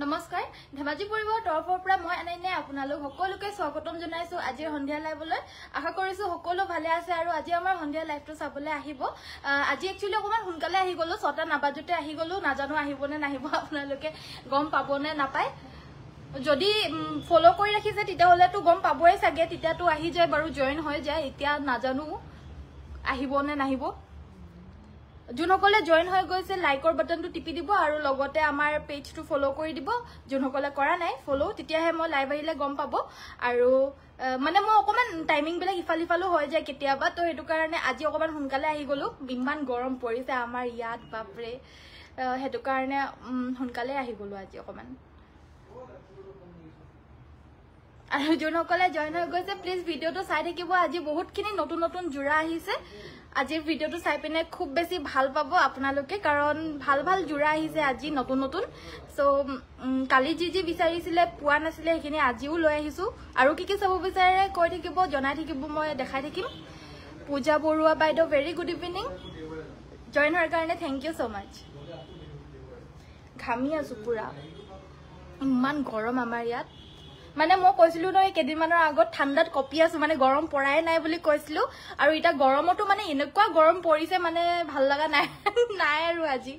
নমস্কাৰ ধেমাজি পৰিবহৰ তৰফৰ পৰা মই আনাইনে আপোনালোক সকলোকে স্বাগতম জনাইছো আজিৰ সন্ধিয়া লাইভলৈ আশা কৰিছো সকলো ভালে আছে আৰু আজি আমাৰ সন্ধিয়া লাইভটো চাবলৈ আহিব আজি একচুৱেলি অকণমান সোনকালে আহি গলো ছটা নাবাজোতে আহি গলো নাজানো আহিব নে নাহিব আপোনালোকে গম পাবনে নাপায় যদি ফলো কৰি ৰাখিছে তেতিয়াহ'লেতো গম পাবই চাগে তেতিয়াতো আহি যায় বাৰু জইন হৈ যায় এতিয়া নাজানো আহিব নে নাহিব যোনসকলে জইন হৈ গৈছে লাইকৰ বাটনটো টিপি দিব আৰু লগতে আমাৰ পেজটো ফ'ল' কৰি দিব যোনসকলে কৰা নাই ফ'ল' তেতিয়াহে মই লাইভ আহিলে গম পাব আৰু মানে মই অকণমান টাইমিংবিলাক ইফাল সিফালো হৈ যায় কেতিয়াবা তো সেইটো কাৰণে আজি অকণমান সোনকালে আহি গ'লো ইমান গৰম পৰিছে আমাৰ ইয়াত বাপৰে সেইটো কাৰণে সোনকালে আহি গ'লো আজি অকণমান আৰু যোনসকলে জইন হৈ গৈছে প্লিজ ভিডিঅ'টো চাই থাকিব আজি বহুতখিনি নতুন নতুন যোৰা আহিছে আজিৰ ভিডিঅ'টো চাই পিনে খুব বেছি ভাল পাব আপোনালোকে কাৰণ ভাল ভাল যোৰা আহিছে আজি নতুন নতুন চ' কালি যি যি বিচাৰিছিলে পোৱা নাছিলে সেইখিনি আজিও লৈ আহিছোঁ আৰু কি কি চাব বিচাৰে কৈ থাকিব জনাই থাকিব মই দেখাই থাকিম পূজা বৰুৱা বাইদেউ ভেৰি গুড ইভিনিং জইন হোৱাৰ কাৰণে থেংক ইউ ছ' মাছ ঘামি আছোঁ পুৰা ইমান গৰম আমাৰ ইয়াত মানে মই কৈছিলো নহয় কেইদিনমানৰ আগত ঠাণ্ডাত কপি আছো মানে গৰম পৰাই নাই বুলি কৈছিলো আৰু এতিয়া গৰমতো মানে এনেকুৱা গৰম পৰিছে মানে ভাল লগা নাই নাই আৰু আজি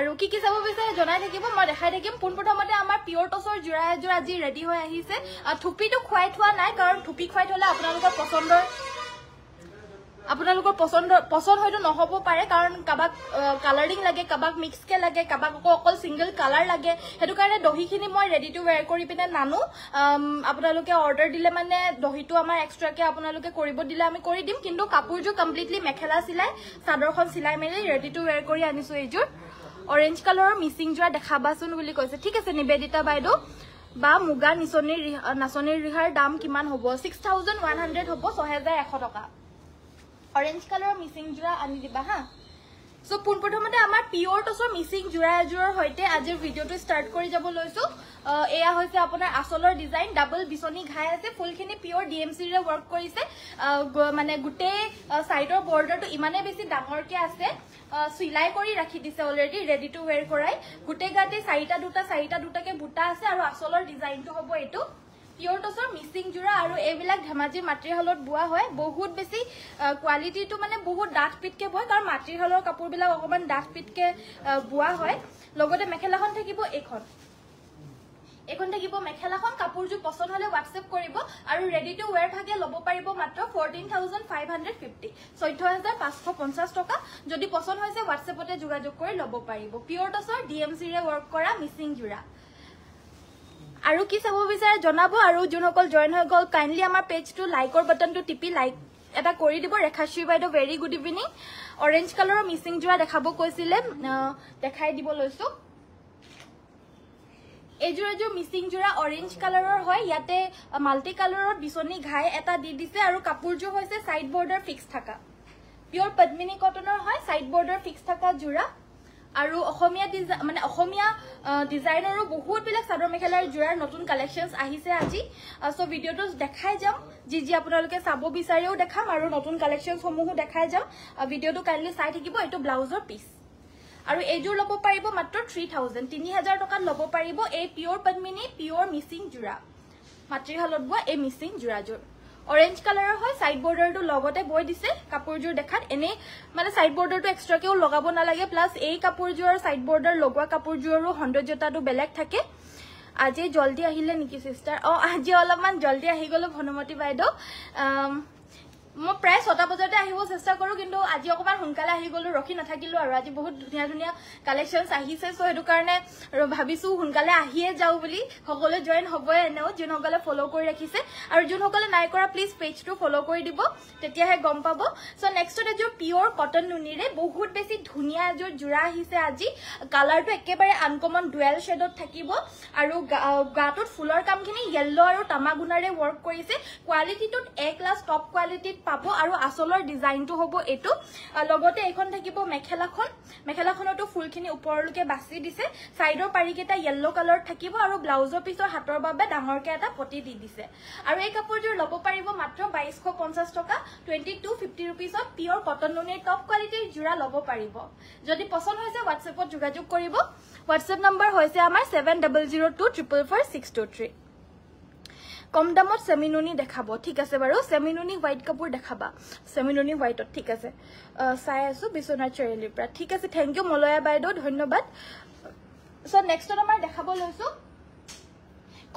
আৰু কি কি চাব বিচাৰে জনাই থাকিব মই দেখাই থাকিম পোনপ্ৰথমতে আমাৰ পিয়ৰ টচৰ জোৰা এযোৰ আজি ৰেডি হৈ আহিছে থুপিটো খুৱাই থোৱা নাই কাৰণ থুপি খুৱাই থ'লে আপোনালোকৰ পচন্দৰ আপোনালোকৰ পচন্দ পচন্দ হয়তো নহ'ব পাৰে কাৰণ কাবাক কালাৰিং লাগে কাবাক মিক্সকে লাগে কাবাক আকৌ অকল ছিংগল কালাৰ লাগে সেইটো কাৰণে দহিখিনি মই ৰেডি টু ৱেৰ কৰি পিনে নানো আপোনালোকে অৰ্ডাৰ দিলে মানে দহিটো আমাৰ এক্সট্ৰাকে আপোনালোকে কৰিব দিলে আমি কৰি দিম কিন্তু কাপোৰযোৰ কমপ্লিটলি মেখেলা চিলাই চাদৰখন চিলাই মেলি ৰেডি টু ৱেৰ কৰি আনিছো এইযোৰ অৰেঞ্জ কালাৰৰ মিচিং যোৱা দেখাবাচোন বুলি কৈছে ঠিক আছে নিবেদিতা বাইদেউ বা মুগা নিচনীৰ নাচনীৰ ৰিহাৰ দাম কিমান হ'ব ছিক্স থাউজেণ্ড ওৱান হাণ্ড্ৰেড হ'ব ছহেজাৰ এশ টকা অৰেঞ্জ কালাৰৰ মিচিং যোৰা আনি দিবা হা চ' পোনপ্ৰথমতে আমাৰ পিয়ৰ টচৰ মিচিং যোৰা এযোৰৰ সৈতে আজিৰ ভিডিঅ'টো ষ্টাৰ্ট কৰি যাব লৈছোঁ এয়া হৈছে আপোনাৰ আচলৰ ডিজাইন ডাবল বিচনী ঘাই আছে ফুলখিনি পিয়ৰ ডি এম চিৰে ৱৰ্ক কৰিছে মানে গোটেই ছাইডৰ বৰ্ডাৰটো ইমানেই বেছি ডাঙৰকৈ আছে চিলাই কৰি ৰাখি দিছে অলৰেডি ৰেডি টু ৱেৰ কৰাই গোটেই গাতে চাৰিটা দুটা চাৰিটা দুটাকৈ বুটা আছে আৰু আচলৰ ডিজাইনটো হ'ব এইটো পিয়ৰ টচৰ মিচিং যোৰা আৰু এইবিলাক ধেমাজিৰ শালত বোৱা হয় বহুত বেছি কোৱালিটিটো মানে বহুত ডাঠ পিটকে বয় কাৰণ মাটিশালৰ কাপোৰবিলাক অকণমান ডাঠ পিটকে বোৱা হয় লগতে মেখেলাখন থাকিব এইখন এইখন থাকিব মেখেলাখন কাপোৰযোৰ পচন্দ হলে হোৱাটছএপ কৰিব আৰু ৰেডি টু ৱেৰ থাকে ল'ব পাৰিব মাত্ৰ fourteen thousand five hundred fifty চৈধ্য হাজাৰ পাঁচশ পঞ্চাছ টকা যদি পচন্দ হৈছে হোৱাটছএপতে যোগাযোগ কৰি ল'ব পাৰিব পিয়ৰ টচৰ ডি এম চিৰে ৱৰ্ক কৰা মিচিং যোৰা আৰু কি চাব বিচাৰে জনাব আৰু যোনসকল জইন হৈ গ'ল কাইণ্ডলি আমাৰ পেজটো লাইকৰ বাটনটো টিপি লাইক এটা কৰি দিব ৰেখাশ্ৰী বাইদেউ ভেৰি গুড ইভিনিং অৰেঞ্জ কালাৰৰ মিচিং যোৰা দেখাব কৈছিলে দেখাই দিব লৈছো এইযোৰ এযোৰ মিচিং যোৰা অৰেঞ্জ কালাৰৰ হয় ইয়াতে মাল্টি কালাৰত বিচনী ঘাই এটা দি দিছে আৰু কাপোৰযোৰ হৈছে ছাইড বৰ্ডাৰ ফিক্স থকা পিয়ৰ পদ্মিনী কটনৰ হয় ছাইড বৰ্ডাৰ ফিক্স থকা যোৰা আৰু অসমীয়া ডিজাইন মানে অসমীয়া ডিজাইনৰো বহুতবিলাক চাদৰ মেখেলাৰ যোৰাৰ নতুন কালেকশ্যনছ আহিছে আজি চ' ভিডিঅ'টো দেখাই যাম যি যি আপোনালোকে চাব বিচাৰেও দেখাম আৰু নতুন কালেকশ্যনছসমূহো দেখাই যাম ভিডিঅ'টো কাইণ্ডলি চাই থাকিব এইটো ব্লাউজৰ পিচ আৰু এইযোৰ ল'ব পাৰিব মাত্ৰ থ্ৰী থাউজেণ্ড তিনি হাজাৰ টকাত ল'ব পাৰিব এই পিয়'ৰ পদ্মিনী পিয়'ৰ মিচিং যোৰা মাতৃশালত বোৱা এই মিচিং যোৰাযোৰ অৰেঞ্জ কালাৰৰ হয় ছাইড বৰ্ডাৰটো লগতে বৈ দিছে কাপোৰযোৰ দেখাত এনেই মানে সাইড বৰ্ডাৰটো এক্সট্ৰাকেও লগাব নালাগে প্লাছ এই কাপোৰযোৰ আৰু ছাইড বৰ্ডাৰ লগোৱা কাপোৰযোৰৰো সৌন্দৰ্যতাটো বেলেগ থাকে আজি জলদি আহিলে নেকি সিস্টাৰ অঁ আজি অলপমান জলদি আহি গ'লো ভনুমতী বাইদেউ প্ৰায় ছটা বজাতে আহিব চেষ্টা কৰোঁ কিন্তু আজি অকণমান সোনকালে আহি গ'লোঁ ৰখি নাথাকিলো আৰু আজি বহুত ধুনীয়া ধুনীয়া কালেকশ্যনছ আহিছে চ' সেইটো কাৰণে ভাবিছোঁ সোনকালে আহিয়ে যাওঁ বুলি সকলোৱে জইন হ'বই এনেও যোনসকলে ফ'ল' কৰি ৰাখিছে আৰু যোনসকলে নাই কৰা প্লিজ পেজটো ফ'ল' কৰি দিব তেতিয়াহে গম পাব চ' নেক্সটত এযোৰ পিয়ৰ কটন নুনিৰে বহুত বেছি ধুনীয়া এযোৰ যোৰা আহিছে আজি কালাৰটো একেবাৰে আনকমন ডুৱেল শ্বেডত থাকিব আৰু গাটোত ফুলৰ কামখিনি য়েল্ল' আৰু তামা গুণাৰে ৱৰ্ক কৰিছে কোৱালিটিটোত এ ক্লাছ টপ কোৱালিটিত পাব আৰু আচলৰ ডিজাইনটো হ'ব এইটো লগতে এইখন থাকিব মেখেলাখন মেখেলাখনতো ফুলখিনি ওপৰলৈকে বাছি দিছে চাইডৰ পাৰিকেইটা য়েল্ল' কালাৰত থাকিব আৰু ব্লাউজৰ পিছৰ হাতৰ বাবে ডাঙৰকে এটা পটি দি দিছে আৰু এই কাপোৰযোৰ ল'ব পাৰিব মাত্ৰ বাইছশ পঞ্চাছ টকা টুৱেণ্টি টু ফিফটি ৰুপিজত পিয়ৰ কটন লোনেৰ টপ কোৱালিটিৰ যোৰা ল'ব পাৰিব যদি পচন্দ হৈছে হোৱাটছএপত যোগাযোগ কৰিব হোৱাটছএপ নম্বৰ হৈছে আমাৰ seven double zero' two triple four six two three কম দামত চেমিনুনি দেখাব ঠিক আছে বাৰু চেমিনুনি হোৱাইট কাপোৰ দেখাবা চেমিনুনি হোৱাইটত ঠিক আছে চাই আছো বিশ্বনাথ চাৰিআলিৰ পৰা ঠিক আছে থেংক ইউ মলয়া বাইদেউ ধন্যবাদ চ' নেক্সটত আমাৰ দেখাব লৈছো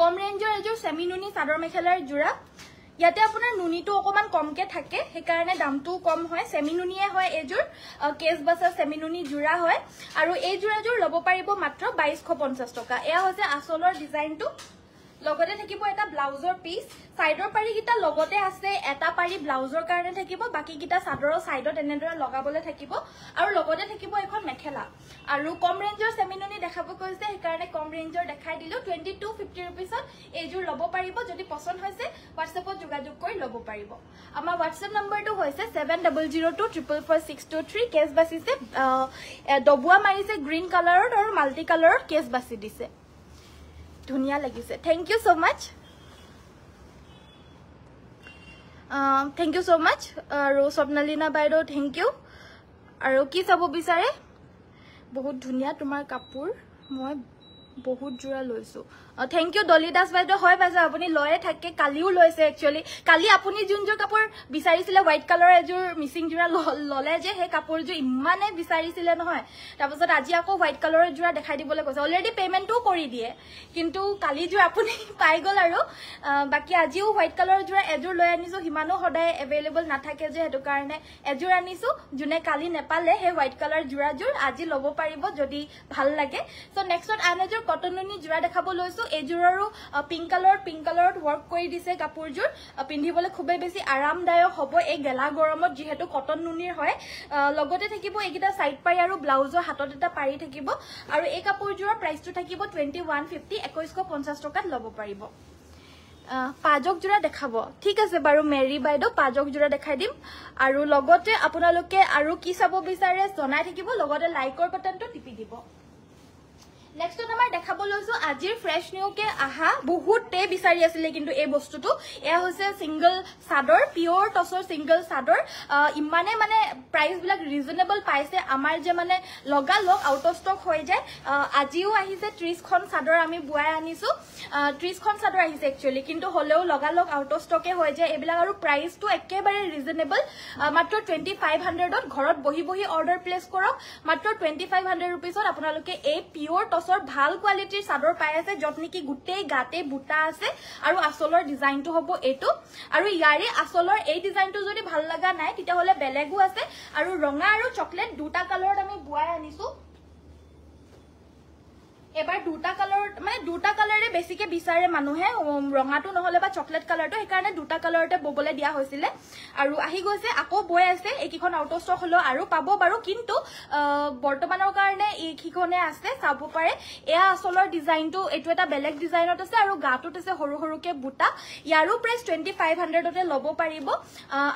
কম ৰেঞ্জৰ এযোৰ চেমিনুনি চাদৰ মেখেলাৰ যোৰা ইয়াতে আপোনাৰ নুনিটো অকণমান কমকৈ থাকে সেইকাৰণে দামটোও কম হয় চেমিনুনিয়ে হয় এইযোৰ কেছ বাচা চেমিনুনি যোৰা হয় আৰু এইযোৰ এযোৰ ল'ব পাৰিব মাত্ৰ বাইছশ পঞ্চাছ টকা এয়া হৈছে আচলৰ ডিজাইনটো লগতে থাকিব এটা ব্লাউজৰ পিচ চাইডৰ পাৰিকেইটা লগতে আছে এটা পাৰি ব্লাউজৰ কাৰণে থাকিব বাকীকেইটা চাদৰৰ চাইডত এনেদৰে লগাবলৈ থাকিব আৰু লগতে থাকিব এখন মেখেলা আৰু কম ৰেঞ্জৰ চেমিনুনি দেখাব কৈছে সেইকাৰণে কম ৰেঞ্জৰ দেখাই দিলোঁ টুৱেণ্টি টু ফিফটি ৰুপিছত ল'ব পাৰিব যদি পচন্দ হৈছে হোৱাটছএপত যোগাযোগ কৰি ল'ব পাৰিব আমাৰ হোৱাটছএপ নম্বৰটো হৈছে seven two triple four six two three কেছ বাছিছে ডবোৱা মাৰিছে গ্ৰীণ কালাৰত আৰু মাল্টি কালাৰত কেছ বাচি দিছে ধুনীয়া লাগিছে thank you so' much thank you so' much আৰু স্বপ্নালীনা বাইদেউ থেংক ইউ আৰু কি চাব বিচাৰে বহুত ধুনীয়া তোমাৰ কাপোৰ মই বহুত যোৰা লৈছোঁ থেংক ইউ দলি দাস বাইদেউ হয় বাইদেউ আপুনি লয়ে থাকে কালিও লৈছে একচুৱেলি কালি আপুনি যোনযোৰ কাপোৰ বিচাৰিছিলে হোৱাইট কালাৰৰ এযোৰ মিচিং যোৰা ল'লে যে সেই কাপোৰযোৰ ইমানে বিচাৰিছিলে নহয় তাৰপিছত আজি আকৌ হোৱাইট কালাৰৰ যোৰা দেখাই দিবলৈ কৈছে অলৰেডি পে'মেণ্টো কৰি দিয়ে কিন্তু কালিযোৰ আপুনি পাই গ'ল আৰু বাকী আজিও হোৱাইট কালাৰৰ যোৰা এযোৰ লৈ আনিছো সিমানো সদায় এভেইলেবল নাথাকে যে সেইটো কাৰণে এযোৰ আনিছো যোনে কালি নেপালে সেই হোৱাইট কালাৰ যোৰাযোৰ আজি ল'ব পাৰিব যদি ভাল লাগে চ' নেক্সট আন এযোৰ কটন নুনি জোৰা দেখাব লৈছো এজোৰৰো পিংক কালাৰ পিংক কালাৰত ৱৰ্ক কৰি দিছে কাপোৰযোৰ পিন্ধিবলৈ খুবেই বেছি আৰামদায়ক হ'ব এই গেলা গৰমত যিহেতু কটন নুনিৰ হয় লগতে থাকিব এইকেইটা ছাইড পাৰি আৰু ব্লাউজৰ হাতত এটা পাৰি থাকিব আৰু এই কাপোৰযোৰৰ প্ৰাইচটো থাকিব টুৱেণ্টি ওৱান ফিফটি একৈশ পঞ্চাছ টকাত ল'ব পাৰিব পাজক যোৰা দেখাব ঠিক আছে বাৰু মেৰী বাইদেউ পাজক যোৰা দেখাই দিম আৰু লগতে আপোনালোকে আৰু কি চাব বিচাৰে জনাই থাকিব লগতে লাইকৰ নেক্সট আমাৰ দেখাব লৈছো আজিৰ ফ্ৰেছ নিউকে আহা বহুতে বিচাৰি আছিলে কিন্তু এই বস্তুটো এয়া হৈছে চিংগল চাদৰ পিয়ৰ টচৰ চিংগল চাদৰ ইমানে মানে প্ৰাইচবিলাক ৰিজনেবল পাইছে আমাৰ যে মানে লগা লগ আউট অফ ষ্টক হৈ যায় আজিও আহিছে ত্ৰিছখন চাদৰ আমি বোৱাই আনিছো ত্ৰিছখন চাদৰ আহিছে একচুৱেলি কিন্তু হলেও লগা লগ আউট অফ ষ্টকে হৈ যায় এইবিলাক আৰু প্ৰাইচটো একেবাৰে ৰিজনেবল মাত্ৰ টুৱেণ্টি ফাইভ হাণ্ড্ৰেডত ঘৰত বহি বহি অৰ্ডাৰ প্লেচ কৰক মাত্ৰ টুৱেণ্টি ফাইভ হাণ্ড্ৰেড ৰুপিজত আপোনালোকে এই পিয়ৰ টচ কচৰ ভাল কোৱালিটিৰ চাদৰ পাই আছে য'ত নেকি গোটেই গাতে বুটা আছে আৰু আচলৰ ডিজাইনটো হ'ব এইটো আৰু ইয়াৰে আচলৰ এই ডিজাইনটো যদি ভাল লগা নাই হলে বেলেগো আছে আৰু ৰঙা আৰু চকলেট দুটা কালাৰত আমি বোৱাই আনিছো এবাৰ দুটা কালাৰত মানে দুটা কালাৰে বেছিকে বিচাৰে মানুহে ৰঙাটো নহ'লে বা চকলেট কালাৰটো সেইকাৰণে দুটা কালাৰতে ববলৈ দিয়া হৈছিলে আৰু আহি গৈছে আকৌ বৈ আছে এইকেইখন আউট অফ ষ্টক হ'লেও আৰু পাব বাৰু কিন্তু বৰ্তমানৰ কাৰণে এইকেইখনে আছে চাব পাৰে এয়া আচলৰ ডিজাইনটো এইটো এটা বেলেগ ডিজাইনত আছে আৰু গাটোত আছে সৰু সৰুকৈ বুটা ইয়াৰো প্ৰাইচ টুৱেণ্টি ফাইভ হাণ্ড্ৰেডতে ল'ব পাৰিব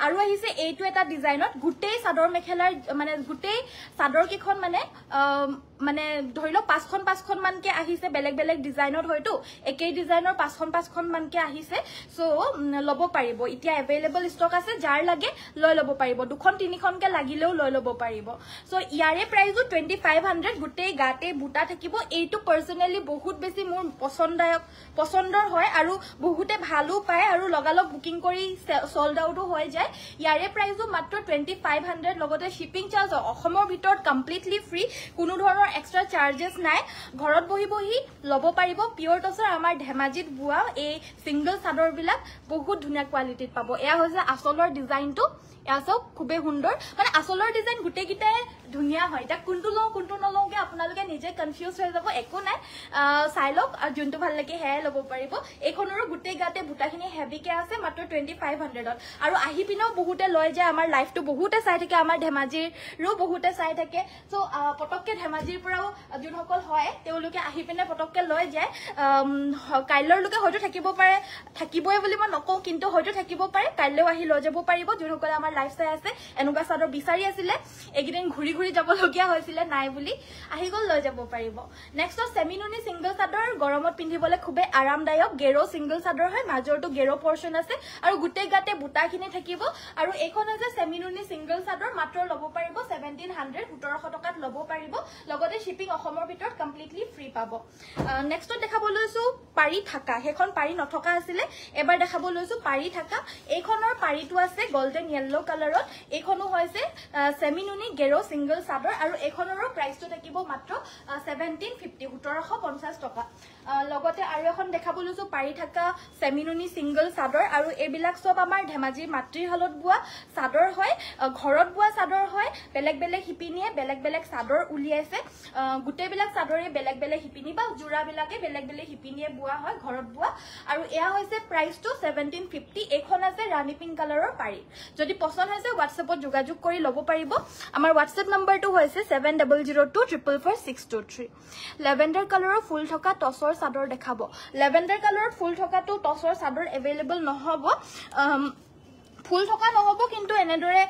আৰু আহিছে এইটো এটা ডিজাইনত গোটেই চাদৰ মেখেলাৰ মানে গোটেই চাদৰকেইখন মানে মানে ধৰি লওক পাঁচখন পাঁচখন মানকে আহিছে বেলেগ বেলেগ ডিজাইনত হয়তো একেই ডিজাইনৰ পাঁচখন পাঁচখন মানকে আহিছে চ' ল'ব পাৰিব এতিয়া এভেইলেবল ষ্টক আছে যাৰ লাগে লৈ ল'ব পাৰিব দুখন তিনিখনকে লাগিলেও লৈ ল'ব পাৰিব চ' ইয়াৰে প্ৰাইজো টুৱেণ্টি ফাইভ হাণ্ড্ৰেড গোটেই গাতে বুটা থাকিব এইটো পাৰ্চনেলি বহুত বেছি মোৰ পচন্দায়ক পচন্দৰ হয় আৰু বহুতে ভালো পায় আৰু লগালগ বুকিং কৰি চল্ড আউটো হৈ যায় ইয়াৰে প্ৰাইজো মাত্ৰ টুৱেণ্টি ফাইভ হাণ্ড্ৰেড লগতে শ্বিপিং চাৰ্জ অসমৰ ভিতৰত কমপ্লিটলি ফ্ৰী কোনো ধৰণৰ ধৰণৰ এক্সট্ৰা চাৰ্জেছ নাই ঘৰত বহি বহি ল'ব পাৰিব পিয়'ৰ টচৰ আমাৰ ধেমাজিত বোৱা এই ছিংগল চাদৰবিলাক বহুত ধুনীয়া কোৱালিটিত পাব এয়া হৈছে আচলৰ ডিজাইনটো চব খুবেই সুন্দৰ মানে আচলৰ ডিজাইন গোটেইকেইটাই ধুনীয়া হয় এতিয়া কোনটো লওঁ কোনটো নলওঁগে আপোনালোকে নিজে কনফিউজ হৈ যাব একো নাই চাই লওক যোনটো ভাল লাগে সেয়াই ল'ব পাৰিব এইখনৰো গোটেই গাতে বুটাখিনি হেভিকে আছে মাত্ৰ টুৱেণ্টি ফাইভ হাণ্ড্ৰেডত আৰু আহি পিনেও বহুতে লয় যে আমাৰ লাইফটো বহুতে চাই থাকে আমাৰ ধেমাজিৰো বহুতে চাই থাকে চ' পটককে ধেমাজিৰ পৰাও যোনসকল হয় তেওঁলোকে আহি পিনে পটককে লয় যায় কাইলৈৰ লোকে হয়তো থাকিব পাৰে থাকিবই বুলি মই নকওঁ কিন্তু হয়তো থাকিব পাৰে কাইলৈও আহি লৈ যাব পাৰিব যোনসকলে আমাৰ লাইভ চাই আছে এনেকুৱা চাদৰ বিচাৰি আছিলে এইকেইদিন ঘূৰি ঘূৰি যাবলগীয়া হৈছিলে নাই বুলি আহি গ'ল লৈ যাব পাৰিব নেক্সট চেমিনুনি ছিংগল চাদৰ গৰমত পিন্ধিবলৈ খুবেই আৰামদায়ক গেৰ' ছিংগল চাদৰ হয় মাজৰটো গেৰ' পৰ্চন আছে আৰু গোটেই গাতে বুটাখিনি থাকিব আৰু এইখন হৈছে চেমিনুনি ছিংগল চাদৰ মাত্ৰ ল'ব পাৰিব ছেভেণ্টিন হাণ্ড্ৰেড সোতৰশ টকাত ল'ব পাৰিব লগতে শ্বিপিং অসমৰ ভিতৰত কমপ্লিটলি ফ্ৰী পাব নেক্সটত দেখাব লৈছো পাৰি থকা সেইখন পাৰি নথকা আছিলে এবাৰ দেখাব লৈছো পাৰি থকা এইখনৰ পাৰিটো আছে গল্ডেন য়েল্ল' येलो कलर और एक होनो है से सेमीनूनी गेरो सिंगल साबर और एक होनो रो प्राइस तो देखिए बो मात्रो 1750 उतारा हो पंसा स्टोका लोगों ते आर्य खान देखा बोलूं तो पारी ठक्का सेमीनूनी सिंगल साबर और एबिलक्स वाबा मार ढेमाजी मात्री हलोट बुआ साबर होए घरोट बुआ साबर होए বেলেগ বেলেগ শিপিনীয়ে বেলেগ বেলেগ চাদৰ উলিয়াইছে গোটেইবিলাক চাদৰে বেলেগ বেলেগ শিপিনী বা যোৰাবিলাকে বেলেগ বেলেগ শিপিনীয়ে বোৱা হয় ঘৰত বোৱা আৰু এয়া হৈছে প্ৰাইচটো ছেভেণ্টিন ফিফটি এইখন আছে ৰাণী পিংক কালাৰৰ পাৰি যদি পচন্দ হৈছে হোৱাটছএপত যোগাযোগ কৰি ল'ব পাৰিব আমাৰ হোৱাটছএপ নম্বৰটো হৈছে seven double zero' two triple four six two three lavender কালাৰৰ ফুল থকা টচৰ চাদৰ দেখাব লেভেণ্ডাৰ কালাৰৰ ফুল থকাটো টচৰ চাদৰ এভেইলেবল নহ'ব ফুল থকা নহব কিন্তু এনেদৰে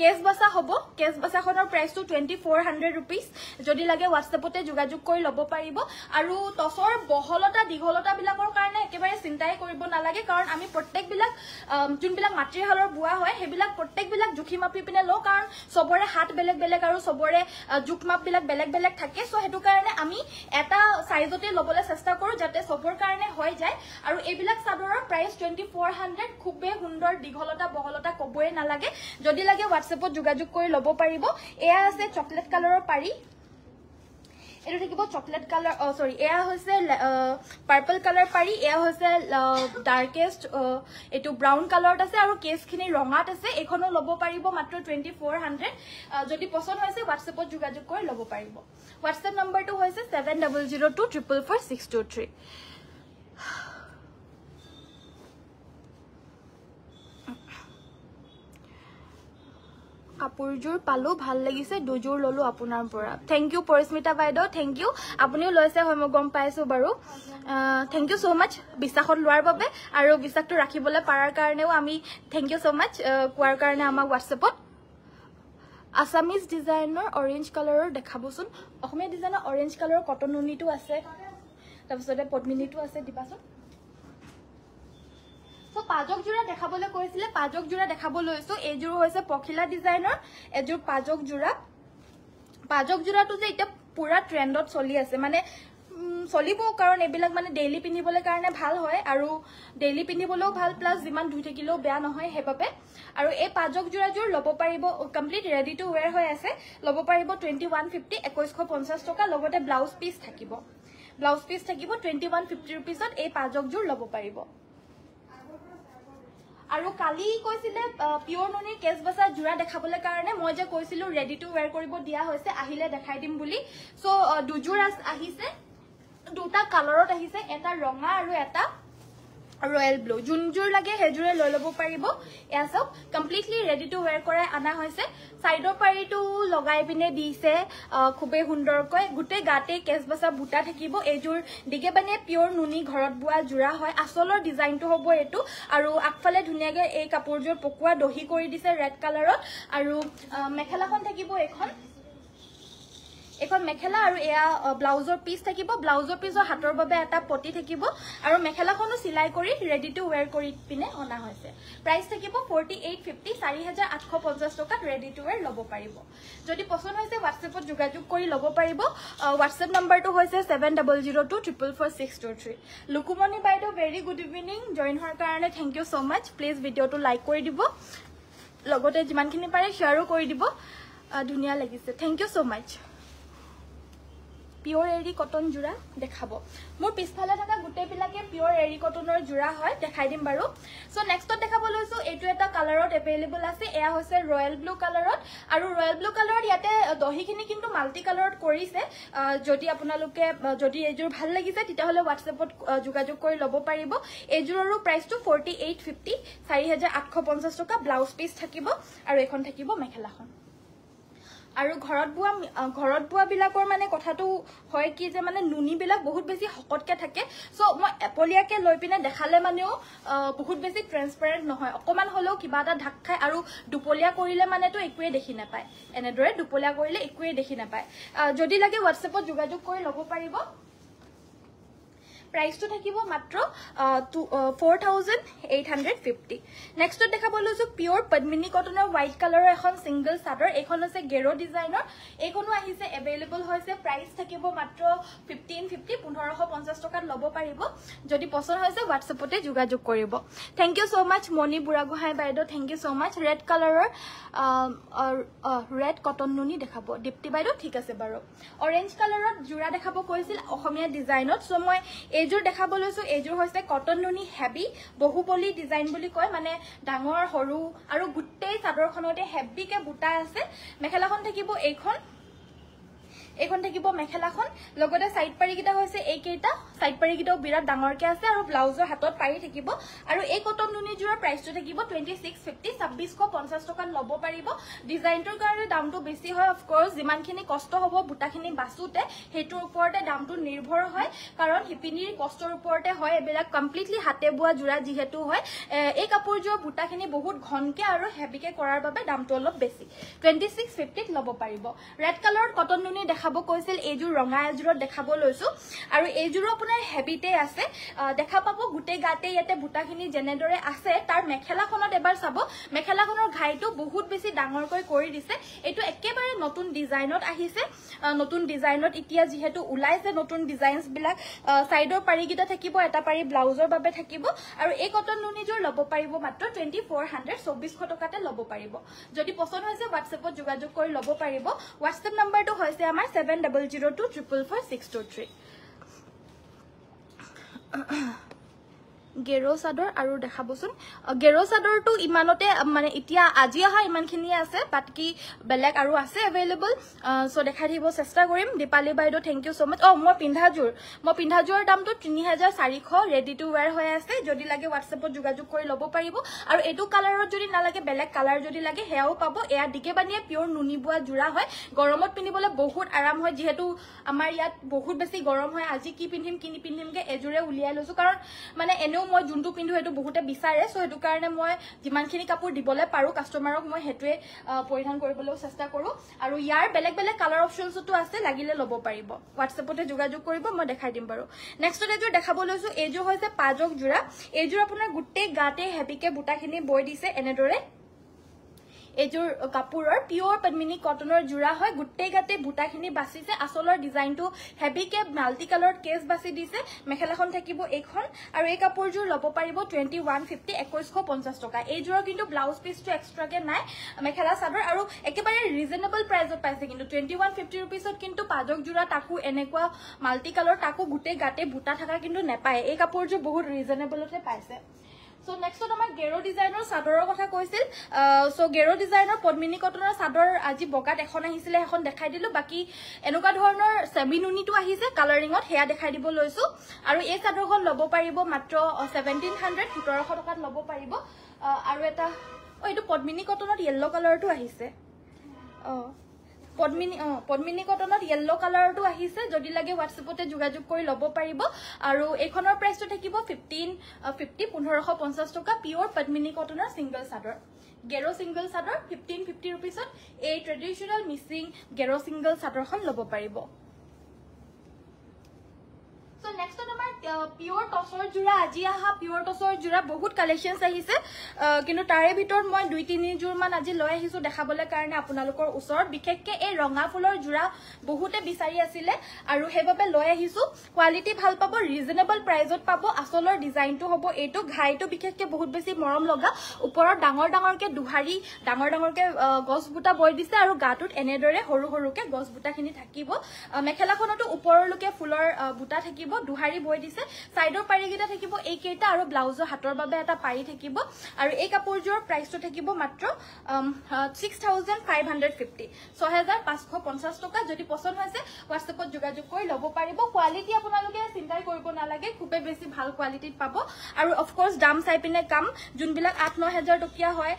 কেচ বাছা হব কেচ বাছাখনৰ প্ৰাইচটো টুৱেণ্টি ফ'ৰ হাণ্ড্ৰেড ৰুপিজ যদি লাগে হোৱাটছএপতে যোগাযোগ কৰি ল'ব পাৰিব আৰু টচৰ বহলতা দীঘলতাবিলাকৰ কাৰণে একেবাৰে চিন্তাই কৰিব নালাগে কাৰণ আমি প্ৰত্যেকবিলাক যোনবিলাক মাতৃশালৰ বোৱা হয় সেইবিলাক প্ৰত্যেকবিলাক জুখি মাপি পিনে লওঁ কাৰণ চবৰে হাত বেলেগ বেলেগ আৰু চবৰে জোখ মাপবিলাক বেলেগ বেলেগ থাকে চ' সেইটো কাৰণে আমি এটা চাইজতে ল'বলৈ চেষ্টা কৰোঁ যাতে চবৰ কাৰণে হৈ যায় আৰু এইবিলাক চাদৰৰ প্ৰাইচ টুৱেণ্টি ফ'ৰ হাণ্ড্ৰেড খুবেই সুন্দৰ দীঘলতা কথা বহলতা কবই নালাগে যদি লাগে হোৱাটছএপত যোগাযোগ কৰি ল'ব পাৰিব এয়া আছে চকলেট কালাৰৰ পাৰি এইটো থাকিব চকলেট কালাৰ চৰি এয়া হৈছে পাৰ্পল কালাৰ পাৰি এয়া হৈছে ডাৰ্কেষ্ট এইটো ব্ৰাউন কালাৰত আছে আৰু কেছখিনি ৰঙাত আছে এইখনো ল'ব পাৰিব মাত্ৰ টুৱেণ্টি ফ'ৰ হাণ্ড্ৰেড যদি পচন্দ হৈছে হোৱাটছএপত যোগাযোগ কৰি ল'ব পাৰিব হোৱাটছএপ নম্বৰটো হৈছে seven zero' two triple four six two three কাপোৰযোৰ পালোঁ ভাল লাগিছে দুযোৰ ললোঁ আপোনাৰ পৰা থেংক ইউ পৰিস্মিতা বাইদেউ থেংক ইউ আপুনিও লৈছে হয় মই গম পাইছোঁ বাৰু থেংক ইউ ছ' মাছ বিশ্বাসত লোৱাৰ বাবে আৰু বিশ্বাসটো ৰাখিবলৈ পাৰাৰ কাৰণেও আমি থেংক ইউ ছ' মাছ কোৱাৰ কাৰণে আমাক হোৱাটছএপত আছামিজ ডিজাইনৰ অৰেঞ্জ কালাৰৰ দেখাবচোন অসমীয়া ডিজাইনৰ অৰেঞ্জ কালাৰৰ কটন আছে তাৰপিছতে পদ্মিনীটো আছে দিবাচোন চ' পাজক যোৰা দেখাবলৈ কৈছিলে পাজক যোৰা দেখাব লৈছোঁ এইযোৰ হৈছে পখিলা ডিজাইনৰ এযোৰ পাজক যোৰা পাজক যোৰাটো যে এতিয়া পুৰা ট্ৰেণ্ডত চলি আছে মানে চলিবও কাৰণ এইবিলাক মানে ডেইলি পিন্ধিবলৈ কাৰণে ভাল হয় আৰু ডেইলি পিন্ধিবলৈও ভাল প্লাছ যিমান ধুই থাকিলেও বেয়া নহয় সেইবাবে আৰু এই পাজক যোৰাযোৰ ল'ব পাৰিব কমপ্লিট ৰেডি টু ৱেৰ হৈ আছে ল'ব পাৰিব টুৱেণ্টি ওৱান ফিফটি একৈছশ পঞ্চাছ টকা লগতে ব্লাউজ পিচ থাকিব ব্লাউজ পিচ থাকিব টুৱেণ্টি ওৱান ফিফটি ৰুপিজত এই পাজকযোৰ ল'ব পাৰিব আৰু কালি কৈছিলে পিয়ৰ ননীৰ কেচ বচা যোৰা দেখাবলৈ কাৰণে মই যে কৈছিলো ৰেডি টু ৱেৰ কৰিব দিয়া হৈছে আহিলে দেখাই দিম বুলি চ' দুযোৰ আহিছে দুটা কালাৰত আহিছে এটা ৰঙা আৰু এটা ৰয়েল ব্লু যোনযোৰ লাগে সেইযোৰে লৈ ল'ব পাৰিব এয়া চাওক কমপ্লিটলি ৰেডি টু ৱেৰ কৰাই অনা হৈছে ছাইডৰ পাৰিটো লগাই পিনে দিছে খুবেই সুন্দৰকৈ গোটেই গাতেই কেচ বচা বুটা থাকিব এইযোৰ দিগে মানে পিয়ৰ নুনি ঘৰত বোৱা যোৰা হয় আচলৰ ডিজাইনটো হ'ব এইটো আৰু আগফালে ধুনীয়াকৈ এই কাপোৰযোৰ পকোৱা দহি কৰি দিছে ৰেড কালাৰত আৰু মেখেলাখন থাকিব এইখন এখন মেখেলা আৰু এয়া ব্লাউজৰ পিচ থাকিব ব্লাউজৰ পিচৰ হাতৰ বাবে এটা পটি থাকিব আৰু মেখেলাখনো চিলাই কৰি ৰেডি টু ৱেৰ কৰি পিনে অনা হৈছে প্ৰাইচ থাকিব ফৰ্টি এইট ফিফটি চাৰি হাজাৰ আঠশ পঞ্চাছ টকাত ৰেডি টু ৱেৰ ল'ব পাৰিব যদি পচন্দ হৈছে হোৱাটছএপত যোগাযোগ কৰি ল'ব পাৰিব হোৱাটছএপ নম্বৰটো হৈছে seven double zero' two triple four six two three Lukumoni বাইদেউ ভেৰি গুড ইভিনিং জইন হোৱাৰ কাৰণে thank you so' much please ভিডিঅ'টো লাইক কৰি দিব লগতে যিমানখিনি পাৰে শ্বেয়াৰো কৰি দিব ধুনীয়া লাগিছে থেংক ইউ ছ' মাছ পিয়ৰ এৰী কটন যোৰা দেখাব মোৰ পিছফালে থকা গোটেইবিলাকে পিয়ৰ এৰী কটনৰ যোৰা হয় দেখাই দিম বাৰু চ' নেক্সটত দেখাব লৈছোঁ এইটো এটা কালাৰত এভেইলেবল আছে এয়া হৈছে ৰয়েল ব্লু কালাৰত আৰু ৰয়েল ব্লু কালাৰত ইয়াতে দহিখিনি কিন্তু মাল্টি কালাৰত কৰিছে যদি আপোনালোকে যদি এইযোৰ ভাল লাগিছে তেতিয়াহ'লে হোৱাটছএপত যোগাযোগ কৰি ল'ব পাৰিব এইযোৰৰো প্ৰাইচটো ফৰ্টি এইট ফিফটি চাৰি হাজাৰ আঠশ পঞ্চাছ টকা ব্লাউজ পিচ থাকিব আৰু এইখন থাকিব মেখেলাখন আৰু ঘৰত বোৱা ঘৰত বোৱাবিলাকৰ মানে কথাটো হয় কি যে মানে নুনিবিলাক বহুত বেছি শকতকৈ থাকে চ' মই এপলীয়াকৈ লৈ পিনে দেখালে মানেও বহুত বেছি ট্ৰেন্সপেৰেণ্ট নহয় অকণমান হ'লেও কিবা এটা ঢাক খায় আৰু দুপলীয়া কৰিলে মানেতো একোৱে দেখি নাপায় এনেদৰে দুপলীয়া কৰিলে একোৱে দেখি নাপায় যদি লাগে হোৱাটছএপত যোগাযোগ কৰি ল'ব পাৰিব প্রাইস তো থাকিব মাত্র four thousand eight hundred fifty next দেখা পালো যে পিওর পদ্মিনী এখন সিঙ্গল চাদর এখন আছে গেরো ডিজাইনের এইখানো আছে এভেলেবল হয়েছে প্রাইস থাকিব মাত্র ফিফটিন ফিফটি পনেরোশো পঞ্চাশ টাকা লব পাৰিব যদি পছন্দ হয়েছে হোয়াটসঅ্যাপতে যোগাযোগ করব thank you so much Moni Buragohain বাইদেউ thank you so much red কালারের রেড কটন নুনি দেখাব দীপ্তি বাইদেউ ঠিক আছে বারো অরেঞ্জ কালারত জোড়া দেখাব কৈছিল ডিজাইনত সো মই এইযোৰ দেখাব লৈছো এইযোৰ হৈছে কটন নুনি হেভি বহু বলি ডিজাইন বুলি কয় মানে ডাঙৰ সৰু আৰু গুটেই চাদৰখনতে হেভিকে বুটা আছে মেখেলাখন থাকিব এইখন এইখন থাকিব মেখেলাখন লগতে সাইড পাৰিকেইটা হৈছে এইকেইটা সাইড পাৰিকেইটাও বিৰাট ডাঙৰকৈ আছে আৰু ব্লাউজৰ হাতত পাৰি থাকিব আৰু এই কটন দুনিযোৰৰ প্ৰাইচটো থাকিব টুৱেণ্টি ছিক্স ফিফটি ছাব্বিছশ পঞ্চাছ টকাত ল'ব পাৰিব ডিজাইনটোৰ কাৰণে দামটো বেছি হয় অফক'ৰ্চ যিমানখিনি কষ্ট হ'ব বুটাখিনি বাচোতে সেইটোৰ ওপৰতে দামটো নিৰ্ভৰ হয় কাৰণ শিপিনীৰ কষ্টৰ ওপৰতে হয় এইবিলাক কমপ্লিটলি হাতে বোৱা যোৰা যিহেতু হয় এই কাপোৰযোৰ বুটাখিনি বহুত ঘনকে আৰু হেভিকে কৰাৰ বাবে দামটো অলপ বেছি টুৱেণ্টি ছিক্স ফিফটিত ল'ব পাৰিব ৰেড কালাৰত কটন দুনি দেখা দেখাব কৈছিল এইযোৰ ৰঙা এযোৰত দেখাব লৈছো আৰু এইযোৰো আপোনাৰ হেবিটেই আছে দেখা পাব গোটেই গাতে ইয়াতে বুটাখিনি যেনেদৰে আছে তাৰ মেখেলাখনত এবাৰ চাব মেখেলাখনৰ ঘাইটো বহুত বেছি ডাঙৰকৈ কৰি দিছে এইটো একেবাৰে নতুন ডিজাইনত আহিছে নতুন ডিজাইনত এতিয়া যিহেতু ওলাইছে নতুন ডিজাইনছবিলাক ছাইডৰ পাৰিকেইটা থাকিব এটা পাৰি ব্লাউজৰ বাবে থাকিব আৰু এই কটন নুনিযোৰ ল'ব পাৰিব মাত্ৰ টুৱেণ্টি ফ'ৰ হাণ্ড্ৰেড চৌব্বিছশ টকাতে ল'ব পাৰিব যদি পচন্দ হৈছে হোৱাটছএপত যোগাযোগ কৰি ল'ব পাৰিব হোৱাটছএপ নাম্বাৰটো হৈছে আমাৰ seven double zero two triple four six two three. গেৰ' চাদৰ আৰু দেখাবচোন গেৰ' চাদৰটো ইমানতে মানে এতিয়া আজি অহা ইমানখিনিয়ে আছে বাট কি বেলেগ আৰু আছে এভেইলেবল চ' দেখাই থাকিব চেষ্টা কৰিম দীপালী বাইদেউ থেংক ইউ ছ' মাছ অঁ মই পিন্ধাযোৰ মই পিন্ধাযোৰৰ দামটো তিনি হাজাৰ চাৰিশ ৰেডি টু ৱেৰ হৈ আছে যদি লাগে হোৱাটছএপত যোগাযোগ কৰি ল'ব পাৰিব আৰু এইটো কালাৰত যদি নালাগে বেলেগ কালাৰ যদি লাগে সেয়াও পাব এয়া ডিকে বানিয়ে পিয়ৰ নুনি বোৱা যোৰা হয় গৰমত পিন্ধিবলৈ বহুত আৰাম হয় যিহেতু আমাৰ ইয়াত বহুত বেছি গৰম হয় আজি কি পিন্ধিম কি নিপিন্ধিমগৈ এযোৰে উলিয়াই লৈছোঁ কাৰণ মানে এনেও হলেও মই যোনটো পিন্ধো সেইটো বহুতে বিচাৰে চ' সেইটো কাৰণে মই যিমানখিনি কাপোৰ দিবলৈ পাৰোঁ কাষ্টমাৰক মই সেইটোৱে পৰিধান কৰিবলৈও চেষ্টা কৰোঁ আৰু ইয়াৰ বেলেগ বেলেগ কালাৰ অপশ্যনছতো আছে লাগিলে ল'ব পাৰিব হোৱাটছএপতে যোগাযোগ কৰিব মই দেখাই দিম বাৰু নেক্সটত এযোৰ দেখাব লৈছোঁ এইযোৰ হৈছে পাজক যোৰা এইযোৰ আপোনাৰ গোটেই গাতে হেপিকে বুটাখিনি বৈ দিছে এনেদৰে এইযোৰ কাপোৰৰ পিয়ৰ পদ্মিনী কটনৰ যোৰা হয় গোটেই গাতে বুটাখিনি বাচিছে আচলৰ ডিজাইনটো হেভিকে মাল্টি কালাৰত কেচ বাচি দিছে মেখেলাখন থাকিব এইখন আৰু এই কাপোৰযোৰ ল'ব পাৰিব টুৱেণ্টি ওৱান ফিফটি একৈশ পঞ্চাছ টকা এইযোৰৰ কিন্তু ব্লাউজ পিচটো এক্সট্ৰাকে নাই মেখেলা চাদৰ আৰু একেবাৰে ৰিজনেবল প্ৰাইচত পাইছে কিন্তু টুৱেণ্টি ওৱান ফিফটি ৰুপিজত কিন্তু পাজক যোৰা তাকো এনেকুৱা মাল্টি কালৰ তাকো গোটেই গাতে বুটা থকা কিন্তু নেপায় এই কাপোৰযোৰ বহুত ৰিজনেবলতে পাইছে চ' নেক্সট আমাৰ গেৰ' ডিজাইনৰ চাদৰৰ কথা কৈছিল চ' গেৰো ডিজাইনৰ পদ্মিনী কটনৰ চাদৰ আজি বগাত এখন আহিছিলে সেইখন দেখাই দিলোঁ বাকী এনেকুৱা ধৰণৰ চেমিনুনিটো আহিছে কালাৰিঙত সেয়া দেখাই দিব লৈছোঁ আৰু এই চাদৰখন ল'ব পাৰিব মাত্ৰ ছেভেণ্টিন হাণ্ড্ৰেড সোতৰশ টকাত ল'ব পাৰিব আৰু এটা অ' এইটো পদ্মিনী কটনত য়েল্ল' কালাৰটো আহিছে অঁ পদ্মিনী অঁ পদ্মিনী কটনত য়েল্ল' কালাৰটো আহিছে যদি লাগে হোৱাটছএপতে যোগাযোগ কৰি ল'ব পাৰিব আৰু এইখনৰ প্ৰাইচটো থাকিব ফিফটিন ফিফটি পোন্ধৰশ পঞ্চাছ টকা পিয়'ৰ পদ্মিনী কটনৰ ছিংগল চাদৰ গেৰ' ছিংগল চাদৰ ফিফটিন ফিফটি ৰুপিছত এই ট্ৰেডিশ্যনেল মিচিং গেৰ' ছিংগল চাদৰখন ল'ব পাৰিব পিয়ৰ uh, টচৰ যোৰা বহুত কালেকশ্যনছ আহিছে কিন্তু তাৰে ভিতৰত মই দুই তিনিযোৰমান আজি লৈ আহিছোঁ দেখাবলৈ কাৰণে আপোনালোকৰ ওচৰত বিশেষকৈ এই ৰঙা ফুলৰ যোৰা বহুতে বিচাৰি আছিলে আৰু সেইবাবে লৈ আহিছোঁ কোৱালিটি ভাল পাব ৰিজনেবল প্ৰাইজত পাব আচলৰ ডিজাইনটো হ'ব এইটো ঘাইটো বিশেষকৈ বহুত বেছি মৰম লগা ওপৰত ডাঙৰ ডাঙৰকৈ দুহাৰী ডাঙৰ ডাঙৰকৈ গছবুটা বৈ দিছে আৰু গাটোত এনেদৰে সৰু সৰুকৈ গছবুটাখিনি থাকিব মেখেলাখনতো ওপৰলৈকে ফুলৰ বুটা থাকিব থাকিব দুহাৰি বৈ দিছে চাইডৰ পাৰিকেইটা থাকিব এইকেইটা আৰু ব্লাউজৰ হাতৰ বাবে এটা পাৰি থাকিব আৰু এই কাপোৰযোৰৰ প্ৰাইচটো থাকিব মাত্ৰ ছিক্স থাউজেণ্ড টকা যদি পচন্দ হৈছে হোৱাটছএপত যোগাযোগ কৰি ল'ব পাৰিব কোৱালিটি আপোনালোকে চিন্তাই কৰিব নালাগে খুবেই বেছি ভাল কোৱালিটিত পাব আৰু অফকৰ্চ দাম চাই পিনে কাম যোনবিলাক আঠ ন হেজাৰ টকীয়া হয়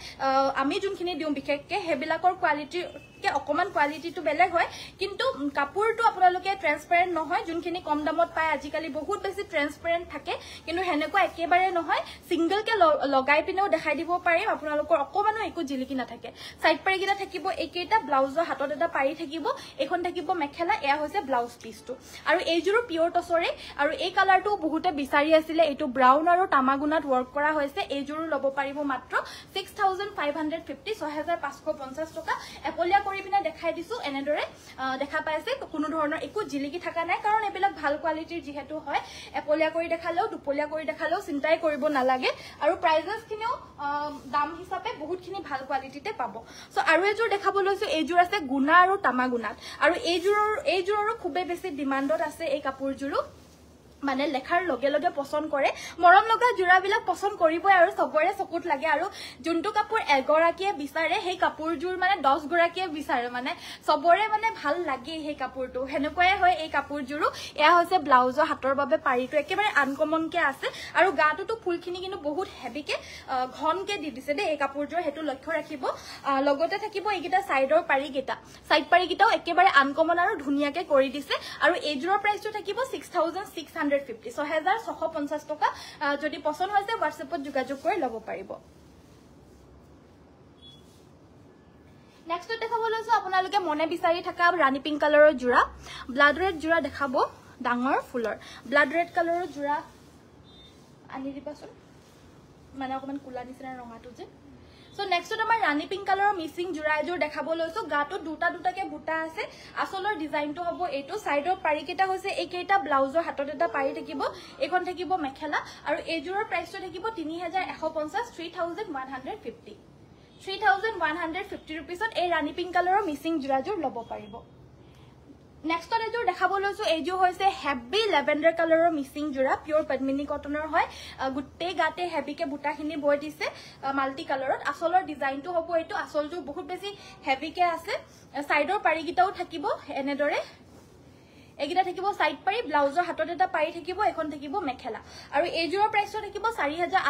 আমি যোনখিনি দিওঁ বিশেষকৈ সেইবিলাকৰ কোৱালিটিৰ ইয়াতকে অকমান কোৱালিটিটো বেলেগ হয় কিন্তু কাপোৰটো আপোনালোকে ট্ৰেন্সপেৰেণ্ট নহয় যোনখিনি কম দামত পায় আজিকালি বহুত বেছি ট্ৰেন্সপেৰেণ্ট থাকে কিন্তু সেনেকুৱা একেবাৰে নহয় ছিংগলকে লগাই পিনেও দেখাই দিব পাৰিম আপোনালোকৰ অকমানো একো জিলিকি নাথাকে চাইড পাৰিকেইটা থাকিব এইকেইটা ব্লাউজৰ হাতত এটা পাৰি থাকিব এইখন থাকিব মেখেলা এয়া হৈছে ব্লাউজ পিচটো আৰু এইযোৰো পিয়ৰ টচৰে আৰু এই কালাৰটো বহুতে বিচাৰি আছিলে এইটো ব্ৰাউন আৰু টামা তামাগুণাত ৱৰ্ক কৰা হৈছে এইযোৰো ল'ব পাৰিব মাত্ৰ ছিক্স থাউজেণ্ড হাণ্ড্ৰেড টকা এপলীয়া কৰিবিনা দেখাই দিছো এনেদৰে দেখা পাইছে কোনো ধৰণৰ একো জিলিকি থকা নাই কাৰণ এবিলাক ভাল কোৱালিটিৰ যিহেতু হয় এপলিয়া কৰি দেখালেও দুপলিয়া কৰি দেখালেও চিন্তাই কৰিব নালাগে আৰু প্ৰাইজেছখিনিও দাম হিচাপে বহুতখিনি ভাল কোৱালিটিতে পাব চ' আৰু এযোৰ দেখাব লৈছোঁ এইযোৰ আছে গুণা আৰু তামা গুণাত আৰু এইযোৰৰ এইযোৰৰো খুবেই বেছি ডিমাণ্ডত আছে এই কাপোৰযোৰো মানে লেখাৰ লগে লগে পচন্দ কৰে মৰম লগা যোৰাবিলাক পচন্দ কৰিবই আৰু চবৰে চকুত লাগে আৰু যোনটো কাপোৰ এগৰাকীয়ে বিচাৰে সেই কাপোৰযোৰ মানে দহগৰাকীয়ে বিচাৰে মানে চবৰে মানে ভাল লাগে সেই কাপোৰটো সেনেকুৱাই হয় এই কাপোৰযোৰো এয়া হৈছে ব্লাউজৰ হাতৰ বাবে পাৰিটো একেবাৰে আনকমনকে আছে আৰু গাটোতো ফুলখিনি কিন্তু বহুত হেভিকে ঘনকে দি দিছে দেই এই কাপোৰযোৰ সেইটো লক্ষ্য ৰাখিব লগতে থাকিব এইকেইটা ছাইডৰ পাৰিকেইটা ছাইড পাৰিকেইটাও একেবাৰে আনকমন আৰু ধুনীয়াকে কৰি দিছে আৰু এইযোৰৰ প্ৰাইচটো থাকিব six thousand six hundred fifty ছহেজাৰ ছশ পঞ্চাছ টকা যদি পচন্দ হৈছে হোৱাটছএপত যোগাযোগ দেখাব লৈছোঁ আপোনালোকে মনে বিচাৰি থকা ৰাণী পিংক কালাৰৰ যোৰা ব্লাড ৰেড যোৰা দেখাব ডাঙৰ ফুলৰ ব্লাড ৰেড কালাৰৰ যোৰা আনি দিবাচোন মানে অকণমান কোলা নিচিনা ৰঙাটো যে সো নেক্সট আমার রানী পিঙ্ক কালারের মিসিং জোড়া এজোর দেখাব লো গাটো দুটা দুটাকে বুটা আছে আসলের ডিজাইনটা হবো এই সাইডের পাড়ি কেটা হয়েছে এই কেটা ব্লাউজের হাতত একটা পাড়ি থাকিব এখন থাকিব মেখেলা আর এইজোড়ের প্রাইসটা থাকিব তিন হাজার এশ পঞ্চাশ three thousand one hundred fifty three thousand one hundred fifty রুপিসত এই রানী পিঙ্ক কালারের মিসিং জোড়াজোর লব পাৰিব নেক্সট এজো দেখাব লৈছো এজো হৈছে হেভি লেভেণ্ডাৰ কালাৰৰ মিচিং যোৰা পিয়ৰ পদ্মিনী কটনৰ হয় গোটেই গাতে হেভিকে বুটাখিনি বৈ দিছে মাল্টি কালাৰত আচলৰ ডিজাইনটো হ'ব এইটো আচলযোৰ বহুত বেছি হেভিকে আছে চাইডৰ পাৰিকিটাও থাকিব এনেদৰে এইকেইটা থাকিব চাইড পাৰি ব্লাউজৰ হাতত এটা পাৰি থাকিব এখন থাকিব মেখেলা আৰু এইযোৰৰ প্ৰাইচটো থাকিব চাৰি হাজাৰ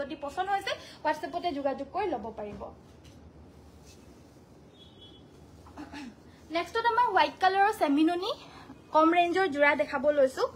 যদি পচন্দ হৈছে হোৱাটছএপতে যোগাযোগ কৰি ল'ব পাৰিব নেক্সটত আমাৰ হোৱাইট কালাৰৰ চেমিনুনি কম ৰেঞ্জৰ যোৰা দেখাব লৈছোঁ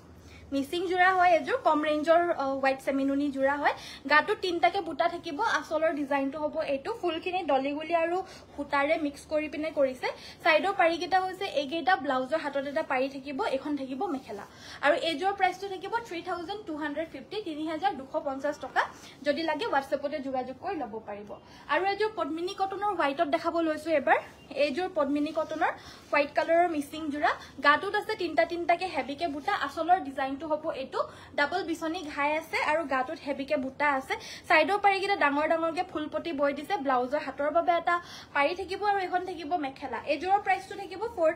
মিচিং জোৰা হয় এযোৰ কম ৰেঞ্জৰ হোৱাইট চেমিনুনি যোৰা হয় গাটো তিনিটাকে বুটা থাকিব আচলৰ ডিজাইনটো হ'ব এইটো ফুলখিনি দলিগুলি আৰু সূতাৰে মিক্স কৰি পিনে কৰিছে চাইডৰ পাৰিকেইটা হৈছে এইকেইটা ব্লাউজৰ হাতত এটা পাৰি থাকিব এইখন থাকিব মেখেলা আৰু এইযোৰ প্ৰাইচটো থাকিব three thousand two hundred fifty তিনি হাজাৰ দুশ পঞ্চাছ টকা যদি লাগে হোৱাটছএপতে যোগাযোগ কৰি ল'ব পাৰিব আৰু এইযোৰ পদ্মিনী কটনৰ হোৱাইটত দেখাব লৈছোঁ এবাৰ এইযোৰ পদ্মিনী কটনৰ হোৱাইট কালাৰৰ মিচিং যোৰা গাটোত আছে তিনিটা তিনিটাকে হেভিকে বুটা আচলৰ ডিজাইন কামটো হ'ব এইটো ডাবল বিছনী ঘাই আছে আৰু গাটোত হেভিকে বুটা আছে চাইডৰ পাৰিকেইটা ডাঙৰ ডাঙৰকে ফুলপতি বৈ দিছে ব্লাউজৰ হাতৰ বাবে এটা পাৰি থাকিব আৰু এইখন থাকিব মেখেলা এইযোৰৰ প্ৰাইচটো থাকিব ফ'ৰ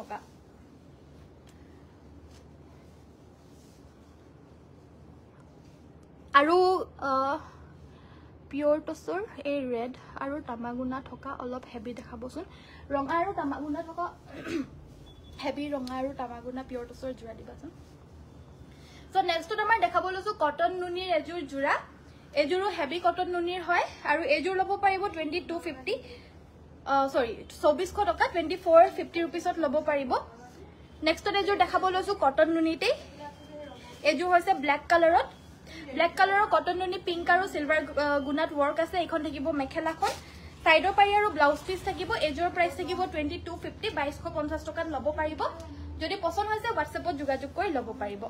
টকা আৰু পিয়ৰ টচৰ এই ৰেড আৰু তামাগুণা থকা অলপ হেভি দেখাবচোন ৰঙা আৰু তামাগুণা থকা হেভি ৰঙা আৰু গুণা পিয়ৰ টচৰ যোৰা দিবাচোন চ' নেক্সটত আমাৰ দেখাব লৈছোঁ কটন নুনিৰ এযোৰ যোৰা এযোৰো হেভি কটন নুনিৰ হয় আৰু এইযোৰ ল'ব পাৰিব টুৱেণ্টি টু ফিফটি চৰি চৌবিছশ টকা টুৱেণ্টি ফ'ৰ ফিফটি ৰুপিছত ল'ব পাৰিব নেক্সটত এযোৰ দেখাব লৈছোঁ কটন নুনিতেই এইযোৰ হৈছে ব্লেক কালাৰত ব্লেক কালাৰৰ কটন নুনি পিংক আৰু চিলভাৰ গুণাত ৱৰ্ক আছে এইখন থাকিব মেখেলাখন চাইডৰ পাৰি আৰু ব্লাউজ পিচ থাকিব এইযোৰ প্ৰাইচ থাকিব টুৱেণ্টি টু ফিফটি বাইছশ পঞ্চাছ টকাত ল'ব পাৰিব যদি পচন্দ হৈছে হোৱাটছএপত যোগাযোগ কৰি ল'ব পাৰিব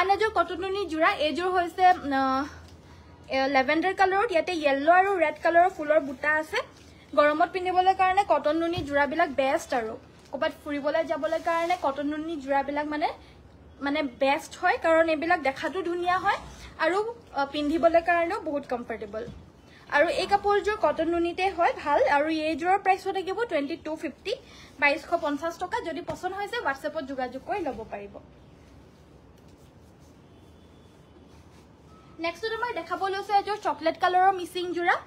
আন এযোৰ কটনুনি যোৰা এইযোৰ হৈছে লেভেণ্ডাৰ কালাৰত ইয়াতে য়েল্ল' আৰু ৰেড কালাৰৰ ফুলৰ বুটা আছে গৰমত পিন্ধিবলৈ কাৰণে কটন কটনুনি যোৰাবিলাক বেষ্ট আৰু ক'ৰবাত ফুৰিবলৈ যাবলৈ কাৰণে কটন কটনুনি যোৰাবিলাক মানে মানে বেষ্ট হয় কাৰণ এইবিলাক দেখাতো ধুনীয়া হয় আৰু পিন্ধিবলৈ কাৰণেও বহুত কমফৰ্টেবল আৰু এই কাপোৰযোৰ কটন নুনিতে হয় ভাল আৰু এইযোৰৰ প্ৰাইচ হৈ থাকিব টুৱেণ্টি টু ফিফটি বাইছশ পঞ্চাছ টকা যদি পচন্দ হৈছে হোৱাটছএপত যোগাযোগ কৰি ল'ব পাৰিব নেক্সট তোমাৰ দেখাব লৈছো এযোৰ চকলেট কালাৰৰ মিচিং যোৰা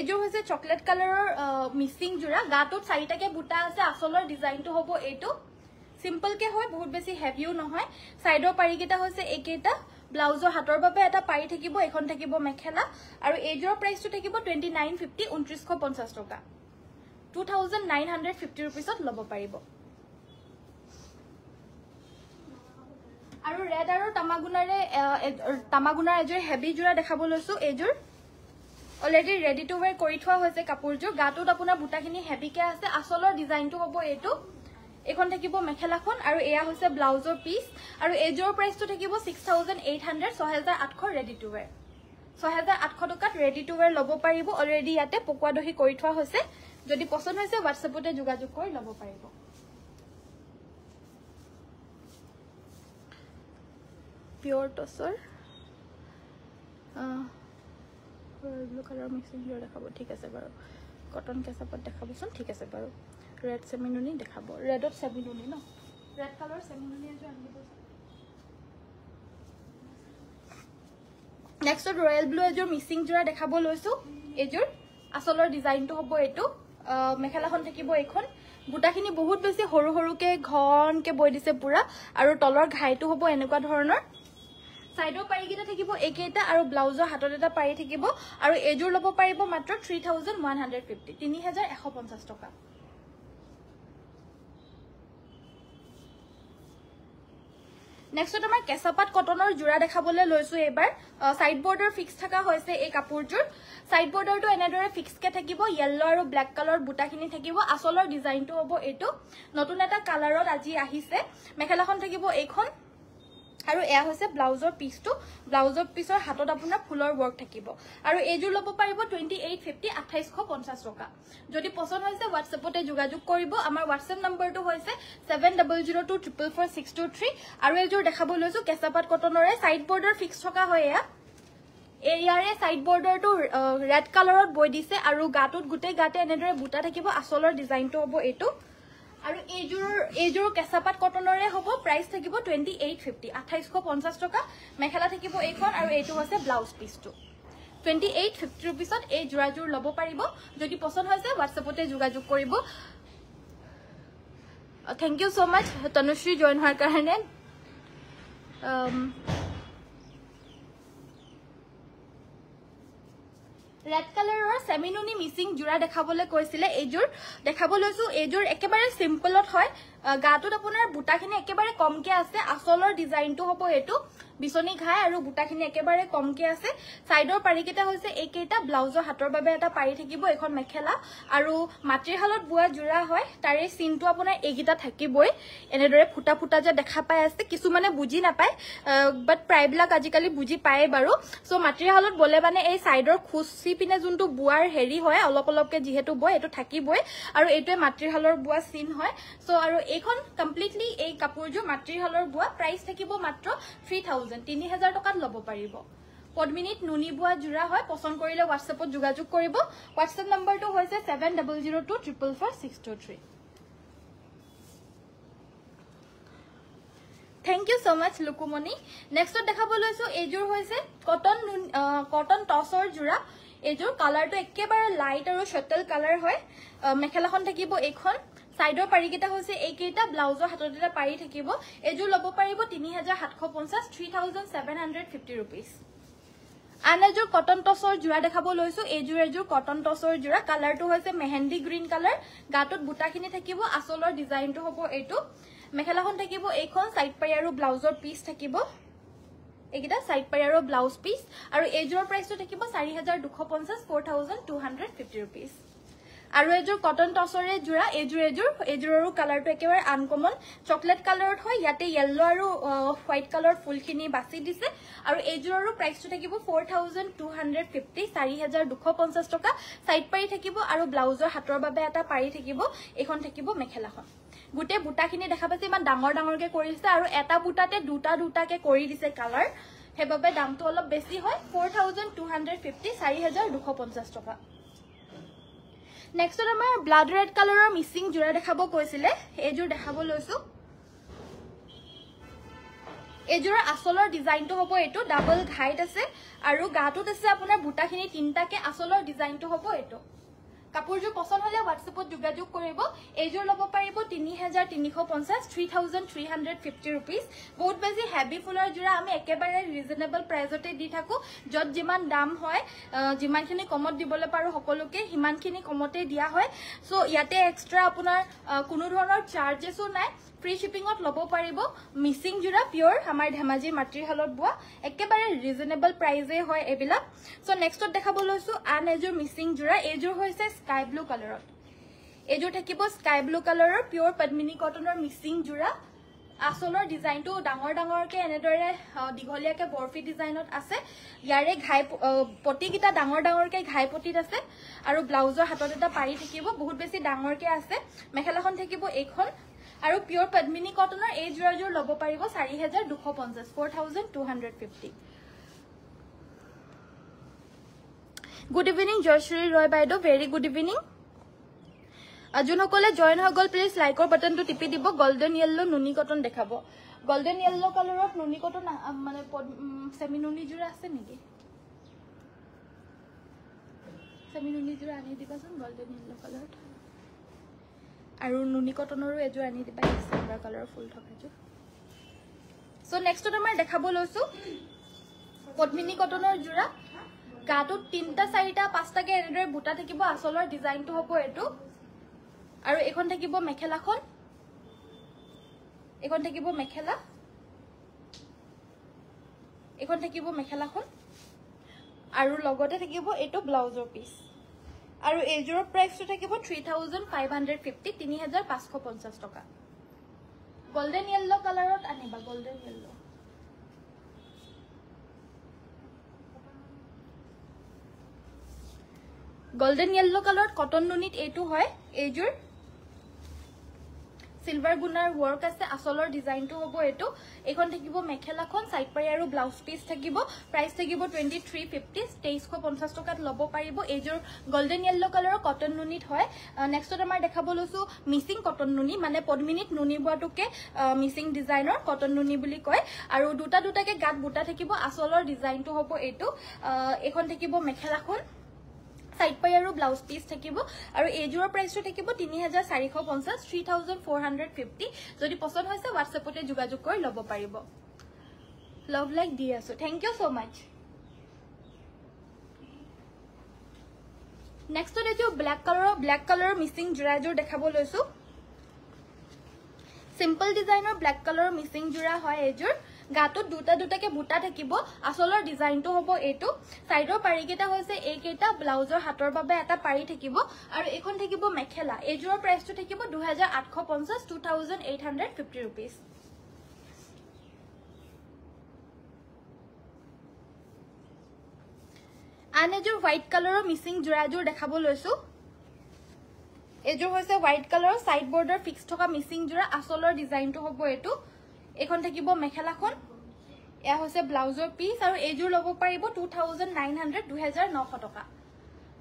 এইযোৰ হৈছে চকলেট কালাৰৰ মিচিং যোৰা গাটোত চাৰিটাকে বুটা আছে আচলৰ ডিজাইনটো হ'ব এইটো চিম্পলকে হয় বহুত বেছি হেভিও নহয় চাইডৰ পাৰিকেইটা হৈছে এইকেইটা ব্লাউজৰ হাতৰ বাবে এটা পাৰি থাকিব এখন থাকিব মেখেলা আৰু এইযোৰৰ প্ৰাইচটো থাকিব টুৱেণ্টি নাইন ফিফটি ঊনত্ৰিছশ পঞ্চাছ টকা two thousand nine hundred fifty ৰুপিছত ল'ব পাৰিব আৰু ৰেড আৰু তামাগুণাৰে তামাগুণাৰ এযোৰ হেভি যোৰা দেখাব লৈছোঁ এইযোৰ অলৰেডি ৰেডি টু ৱেৰ কৰি থোৱা হৈছে কাপোৰযোৰ গাটোত আপোনাৰ ডিজাইনটো হ'ব এইটো এখন থাকিব মেখেলাখন আৰু এয়া হৈছে ব্লাউজৰ পিচ আৰু এইযোৰ প্ৰাইচটো থাকিব ছিক্স থাউজেণ্ড এইট হাণ্ড্ৰেড ছহেজাৰ আঠশ ৰেডি টু ৱেৰ ছহেজাৰ আঠশ টকাত ৰেডি টু ৱেৰ ল'ব পাৰিব অলৰেডি ইয়াতে পকোৱা দহি কৰি থোৱা হৈছে যদি পচন্দ হৈছে হোৱাটছএপতে যোগাযোগ কৰি ল'ব পাৰিব পিয়ৰ টচৰ ব্লু কালাৰৰ মিক্সিং দেখাব ঠিক আছে বাৰু কটন কেচাপত দেখাবচোন ঠিক আছে বাৰু ৰেড চেমিনুনি দেখাব ৰেডত চেমিনুনি ন ৰেড কালাৰ চেমিনুনি নেক্সটত ৰয়েল ব্লু এযোৰ মিচিং যোৰা দেখাব লৈছোঁ এইযোৰ আচলৰ ডিজাইনটো হ'ব এইটো মেখেলাখন থাকিব এইখন বুটাখিনি বহুত বেছি সৰু সৰুকৈ ঘনকৈ বৈ দিছে পূৰা আৰু তলৰ ঘাইটো হ'ব এনেকুৱা ধৰণৰ চাইডৰ পাৰিকেইটা থাকিব এইকেইটা আৰু ব্লাউজৰ হাতত এটা পাৰি থাকিব আৰু এইযোৰ ল'ব পাৰিব মাত্ৰ three thousand one hundred fifty টকা নেক্সট আমাৰ কেঁচাপাত কটনৰ যোৰা দেখাবলৈ লৈছো এইবাৰ চাইড বৰ্ডাৰ ফিক্স থকা হৈছে এই কাপোৰযোৰ চাইড বৰ্ডাৰটো এনেদৰে ফিক্সকে থাকিব য়েল্ল' আৰু ব্লেক কালাৰ বুটাখিনি থাকিব আচলৰ ডিজাইনটো হ'ব এইটো নতুন এটা কালাৰত আজি আহিছে মেখেলাখন থাকিব এইখন আৰু এয়া হৈছে ব্লাউজৰ পিচটো ব্লাউজৰ পিচৰ হাতত আপোনাৰ ফুলৰ ৱৰ্ক থাকিব আৰু এইযোৰ ল'ব পাৰিব টুৱেণ্টি এইট ফিফটি আঠাইছশ পঞ্চাছ টকা যদি পচন্দ হৈছে হোৱাটছএপতে যোগাযোগ কৰিব আমাৰ হোৱাটছএপ নম্বৰটো হৈছে seven double zero' two triple four six two three আৰু এইযোৰ দেখাব লৈছোঁ কেঁচাপাত কটনৰে ছাইড বৰ্ডাৰ ফিক্স থকা হয় এয়া ইয়াৰে ছাইড বৰ্ডাৰটো ৰেড কালাৰত বৈ দিছে আৰু গাটোত গোটেই গাতে এনেদৰে বুটা থাকিব আচলৰ ডিজাইনটো হ'ব এইটো আৰু এইযোৰ এইযোৰ কেঁচাপাত কটনৰে হ'ব প্ৰাইচ থাকিব টুৱেণ্টি এইট ফিফটি আঠাইছশ পঞ্চাছ টকা মেখেলা থাকিব এইখন আৰু এইটো হৈছে ব্লাউজ পিচটো টুৱেণ্টি এইট ফিফটি ৰুপিছত এই যোৰাযোৰ ল'ব পাৰিব যদি পচন্দ হৈছে হোৱাটছএপতে যোগাযোগ কৰিব thank you so' much Tanushree join হোৱাৰ কাৰণে um, ৰেড কালাৰৰ চেমিনুনি মিচিং যোৰা দেখাবলৈ কৈছিলে এইযোৰ দেখাব লৈছোঁ এইযোৰ একেবাৰে চিম্পলত হয় গাটোত আপোনাৰ বুটাখিনি একেবাৰে কমকে আছে আচলৰ ডিজাইনটো হ'ব সেইটো বিচনী ঘাই আৰু বুটাখিনি একেবাৰে কমকৈ আছে ছাইডৰ পাৰিকেইটা হৈছে এইকেইটা ব্লাউজৰ হাতৰ বাবে এটা পাৰি থাকিব এখন মেখেলা আৰু মাটিৰ মাতৃশালত বোৱা যোৰা হয় তাৰে চিনটো আপোনাৰ এইকেইটা থাকিবই এনেদৰে ফুটা ফুটা যে দেখা পাই আছে কিছুমানে বুজি নাপায় বাট প্ৰায়বিলাক আজিকালি বুজি পায়ে বাৰু চ' মাতৃশালত বলে মানে এই ছাইডৰ খুচি পিনে যোনটো বোৱাৰ হেৰি হয় অলপ অলপকে যিহেতু বয় এইটো থাকিবই আৰু এইটোৱে মাতৃশালৰ বোৱা চিন হয় চ' আৰু এইখন কমপ্লিটলি এই কাপোৰযোৰ মাতৃহালৰ বোৱা প্ৰাইচ থাকিব মাত্ৰ থ্ৰী থাউজেণ্ড তিনি হাজাৰ টকাত ল'ব পাৰিব পদ্মিনীত নুনি বোৱা যোৰা হয় পচন্দ কৰিলে হোৱাটছএপত যোগাযোগ কৰিব হোৱাটছএপ নম্বৰটো হৈছে seven double zero' two triple four six two three thank you so' much Lukumoni নেক্সটত দেখাব লৈছো এইযোৰ হৈছে কটন কটন টছৰ যোৰা এইযোৰ কালাৰটো একেবাৰে লাইট আৰু শ্বেটেল কালাৰ হয় মেখেলাখন থাকিব এইখন সাইডৰ পাৰিকেইটা হৈছে এইকেইটা ব্লাউজৰ হাতত এটা পাৰি থাকিব এইযোৰ ল'ব পাৰিব তিনি হাজাৰ সাতশ পঞ্চাছ three thousand seven hundred fifty rupees আন এযোৰ কটন টচৰ যোৰা দেখাব লৈছো এইযোৰ এযোৰ কটন টচৰ যোৰা কালাৰটো হৈছে মেহেণ্ডি গ্ৰীণ কালাৰ গাটোত বুটাখিনি থাকিব আচলৰ ডিজাইনটো হ'ব এইটো মেখেলাখন থাকিব এইখন চাইড পাৰি আৰু ব্লাউজৰ পিচ থাকিব এইকেইটা চাইড পাৰি আৰু ব্লাউজ পিচ আৰু এইযোৰৰ প্ৰাইচটো থাকিব চাৰি হাজাৰ দুশ পঞ্চাছ four thousand two hundred fifty rupees আৰু এযোৰ কটন টচৰে যোৰা এযোৰ এযোৰ এযোৰৰো কালাৰটো একেবাৰে আনকমন চকলেট কালাৰত হয় ইয়াতে য়েল্ল' আৰু হোৱাইট কালাৰ ফুলখিনি বাছি দিছে আৰু এইযোৰৰো প্ৰাইচটো থাকিব four thousand two hundred fifty চাৰি হাজাৰ দুশ পঞ্চাছ টকা ছাইড পাৰি থাকিব আৰু ব্লাউজৰ হাতৰ বাবে এটা পাৰি থাকিব এইখন থাকিব মেখেলাখন গোটেই বুটাখিনি দেখা পাইছে ইমান ডাঙৰ ডাঙৰকৈ কৰিছে আৰু এটা বুটাতে দুটা দুটাকে কৰি দিছে কালাৰ সেইবাবে দামটো অলপ বেছি হয় four thousand two hundred fifty চাৰি হেজাৰ দুশ পঞ্চাছ টকা নেক্সট আমাৰ ব্লাড ৰেড কালাৰৰ মিচিং যোৰা দেখাব কৈছিলে এইযোৰ দেখাব লৈছো এইযোৰৰ আচলৰ ডিজাইনটো হ'ব এইটো ডাবল ঘাইট আছে আৰু গাটোত আছে আপোনাৰ বুটাখিনি তিনিটাকে আচলৰ ডিজাইনটো হ'ব এইটো কাপোৰযোৰ পচন্দ হ'লে হোৱাটছএপত যোগাযোগ কৰিব এইযোৰ ল'ব পাৰিব তিনি হেজাৰ তিনিশ পঞ্চাছ three thousand three hundred fifty rupees বহুত বেছি হেভি ফুলৰ যোৰা আমি একেবাৰে ৰিজনেবল প্ৰাইজতে দি থাকো য'ত যিমান দাম হয় যিমানখিনি কমত দিবলৈ পাৰোঁ সকলোকে সিমানখিনি কমতে দিয়া হয় চ' ইয়াতে এক্সট্ৰা আপোনাৰ কোনো ধৰণৰ চাৰ্জেছো নাই ফ্ৰী শ্বিপিঙত ল'ব পাৰিব মিচিং যোৰা পিয়ৰ আমাৰ ধেমাজিৰ মাতৃশালত বোৱা একেবাৰে ৰিজনেবল প্ৰাইজে হয় এইবিলাক চ' নেক্সটত দেখাব লৈছোঁ আন এযোৰ মিচিং যোৰা এইযোৰ হৈছে স্কাই ব্লু কালাৰত এইযোৰ থাকিব স্কাই ব্লু কালাৰৰ পিয়ৰ পদ্মিনী কটনৰ মিচিং যোৰা আচলৰ ডিজাইনটো ডাঙৰ ডাঙৰকৈ এনেদৰে দীঘলীয়াকৈ বৰফি ডিজাইনত আছে ইয়াৰে ঘাই পটিকেইটা ডাঙৰ ডাঙৰকৈ ঘাই পটিত আছে আৰু ব্লাউজৰ হাতত এটা পাৰি থাকিব বহুত বেছি ডাঙৰকৈ আছে মেখেলাখন থাকিব এইখন আৰু পিয়ৰ পদ্মিনী কটনৰ এই যোৰাযোৰ ল'ব পাৰিব চাৰি হেজাৰ দুশ পঞ্চাছ four thousand two hundred fifty good evening Joyshree Roy বাইদেউ ভেৰি গুড ইভিনিং যোনসকলে জইন হৈ গ'ল প্লিজ লাইকৰ বাটনটো টিপি দিব গল্ডেন য়েল্ল' নুনি কটন দেখাব গল্ডেন য়েল্ল' কালাৰত নুনি কটন মানে চেমি নুনি যোৰা আছে নেকি চেমি নুনি যোৰা আনি দিবাচোন গল্ডেন য়েল্ল' কালাৰত আৰু নুনি কটনৰো এযোৰ আনি দিবা চিলভাৰ কালাৰৰ ফুল থকাযোৰ চ' নেক্সটত আমাৰ দেখাব লৈছো পদ্মিনী কটনৰ যোৰা গাটোত তিনিটা চাৰিটা পাঁচটাকৈ এনেদৰে বুটা থাকিব আচলৰ ডিজাইনটো হ'ব এইটো আৰু এইখন থাকিব মেখেলাখন এইখন থাকিব মেখেলা এইখন থাকিব মেখেলাখন আৰু লগতে থাকিব এইটো ব্লাউজৰ পিছ আৰু এইযোৰৰ প্ৰাইচটো থাকিব three thousand five hundred fifty তিনি হাজাৰ পাঁচশ পঞ্চাছ টকা গল্ডেন য়েল্ল' কালাৰত আনিবা গল্ডেন য়েল্ল' গল্ডেন য়েল্ল' কালাৰত কটন নুনিত এইটো হয় এইযোৰ চিলভাৰ গুণাৰ ৱৰ্ক আছে আচলৰ ডিজাইনটো হ'ব এইটো এইখন থাকিব মেখেলাখন চাইড পাৰি আৰু ব্লাউজ পিচ থাকিব প্ৰাইচ থাকিব টুৱেণ্টি থ্ৰী ফিফটি তেইছশ পঞ্চাছ টকাত ল'ব পাৰিব এইযোৰ গল্ডেন য়েল্ল' কালাৰৰ কটন নুনিত হয় নেক্সটত আমাৰ দেখাব লৈছোঁ মিচিং কটন নুনি মানে পদ্মিনীত নুনি বোৱাটোকে মিচিং ডিজাইনৰ কটন নুনি বুলি কয় আৰু দুটা দুটাকৈ গাত বুটা থাকিব আচলৰ ডিজাইনটো হ'ব এইটো এইখন থাকিব মেখেলাখন চাইড পাই আৰু ব্লাউজ পিচ থাকিব আৰু এইযোৰৰ প্ৰাইচটো থাকিব তিনি হাজাৰ চাৰিশ পঞ্চাছ three thousand four hundred fifty যদি পচন্দ হৈছে হোৱাটছএপতে যোগাযোগ কৰি ল'ব পাৰিব লাভ লাইক দি আছোঁ থেংক ইউ ছ' মাছ নেক্সটত এযোৰ ব্লেক কালাৰৰ ব্লেক কালাৰৰ মিচিং যোৰা এযোৰ দেখাব লৈছোঁ চিম্পল ডিজাইনৰ ব্লেক কালাৰৰ মিচিং যোৰা হয় এইযোৰ গাটোত দুটা দুটাকৈ বুটা থাকিব আচলৰ ডিজাইনটো হ'ব এইটো চাইডৰ পাৰিকেইটা হৈছে এইকেইটা ব্লাউজৰ হাতৰ বাবে এটা পাৰি থাকিব আৰু এইখন থাকিব মেখেলা এইযোৰৰ প্ৰাইচটো থাকিব দুহেজাৰ আঠশ পঞ্চাছ টু আন এযোৰ হোৱাইট কালাৰৰ মিচিং যোৰাযোৰ দেখাব লৈছো এইযোৰ হৈছে হোৱাইট কালাৰৰ চাইড বৰ্ডৰ ফিক্স থকা মিচিং যোৰা আচলৰ ডিজাইনটো হ'ব এইটো এইখন থাকিব মেখেলাখন এয়া হৈছে ব্লাউজৰ পিচ আৰু এইযোৰ ল'ব পাৰিব টু থাউজেণ্ড নাইন হাণ্ড্ৰেড দুহেজাৰ নশ টকা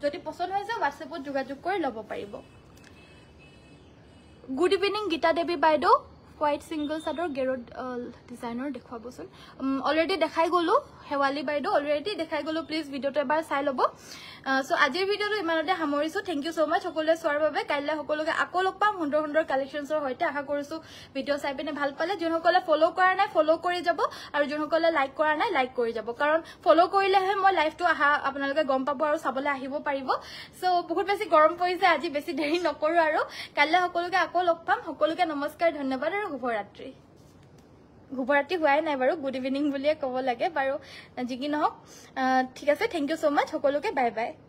যদি পচন্দ হৈছে হোৱাটছএপত যোগাযোগ কৰি ল'ব পাৰিব গুড ইভিনিং গীতা দেৱী বাইদেউ হোৱাইট ছিংগল চাদৰ গেৰত ডিজাইনৰ দেখুৱাবচোন অলৰেডি দেখাই গ'লোঁ শেৱালী বাইদেউ অলৰেডি দেখাই গ'লোঁ প্লিজ ভিডিঅ'টো এবাৰ চাই ল'ব চ' আজিৰ ভিডিঅ'টো ইমানতে সামৰিছোঁ থেংক ইউ ছ' মাছ সকলোৱে চোৱাৰ বাবে কাইলৈ সকলোকে আকৌ লগ পাম সুন্দৰ সুন্দৰ কালেকশ্যনছৰ সৈতে আশা কৰিছোঁ ভিডিঅ' চাই পিনে ভাল পালে যোনসকলে ফ'ল' কৰা নাই ফ'ল' কৰি যাব আৰু যোনসকলে লাইক কৰা নাই লাইক কৰি যাব কাৰণ ফ'ল' কৰিলেহে মই লাইভটো অহা আপোনালোকে গম পাব আৰু চাবলৈ আহিব পাৰিব চ' বহুত বেছি গৰম পৰিছে আজি বেছি দেৰি নকৰোঁ আৰু কাইলৈ সকলোকে আকৌ লগ পাম সকলোকে নমস্কাৰ ধন্যবাদ আৰু শুভৰাত্ৰি শুভৰাত্ৰি হোৱাই নাই বাৰু গুড ইভিনিং বুলিয়ে ক'ব লাগে বাৰু যি কি নহওক ঠিক আছে থেংক ইউ ছ' মাছ সকলোকে বাই বাই